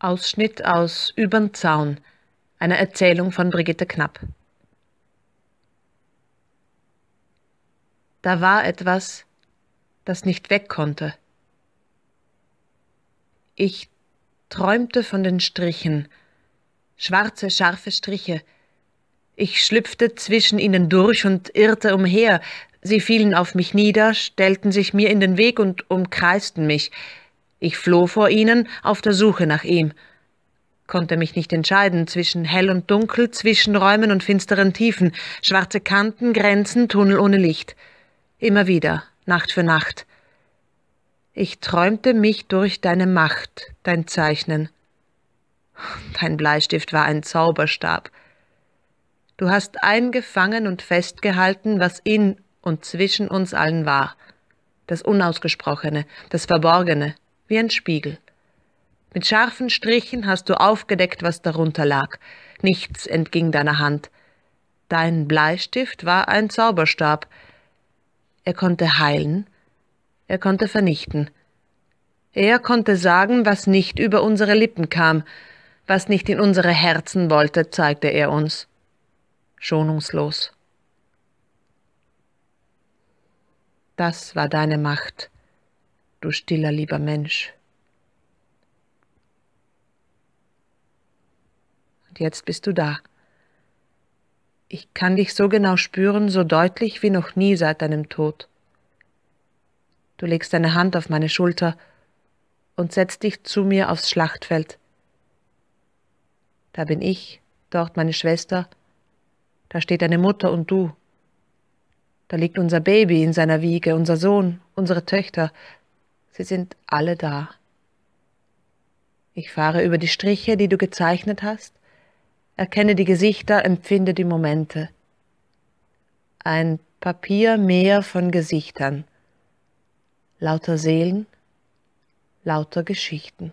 Ausschnitt aus Übern Zaun, einer Erzählung von Brigitte Knapp. Da war etwas, das nicht weg konnte. Ich träumte von den Strichen, schwarze, scharfe Striche. Ich schlüpfte zwischen ihnen durch und irrte umher. Sie fielen auf mich nieder, stellten sich mir in den Weg und umkreisten mich. Ich floh vor ihnen auf der Suche nach ihm, konnte mich nicht entscheiden zwischen hell und dunkel, zwischen Räumen und finsteren Tiefen, schwarze Kanten, Grenzen, Tunnel ohne Licht. Immer wieder, Nacht für Nacht. Ich träumte mich durch deine Macht, dein Zeichnen. Dein Bleistift war ein Zauberstab. Du hast eingefangen und festgehalten, was in und zwischen uns allen war. Das Unausgesprochene, das Verborgene, wie ein Spiegel. Mit scharfen Strichen hast du aufgedeckt, was darunter lag. Nichts entging deiner Hand. Dein Bleistift war ein Zauberstab. Er konnte heilen, er konnte vernichten. Er konnte sagen, was nicht über unsere Lippen kam, was nicht in unsere Herzen wollte, zeigte er uns. Schonungslos. Das war deine Macht du stiller lieber Mensch. Und jetzt bist du da. Ich kann dich so genau spüren, so deutlich wie noch nie seit deinem Tod. Du legst deine Hand auf meine Schulter und setzt dich zu mir aufs Schlachtfeld. Da bin ich, dort meine Schwester, da steht deine Mutter und du. Da liegt unser Baby in seiner Wiege, unser Sohn, unsere Töchter, Sie sind alle da. Ich fahre über die Striche, die du gezeichnet hast, erkenne die Gesichter, empfinde die Momente. Ein Papiermeer von Gesichtern, lauter Seelen, lauter Geschichten.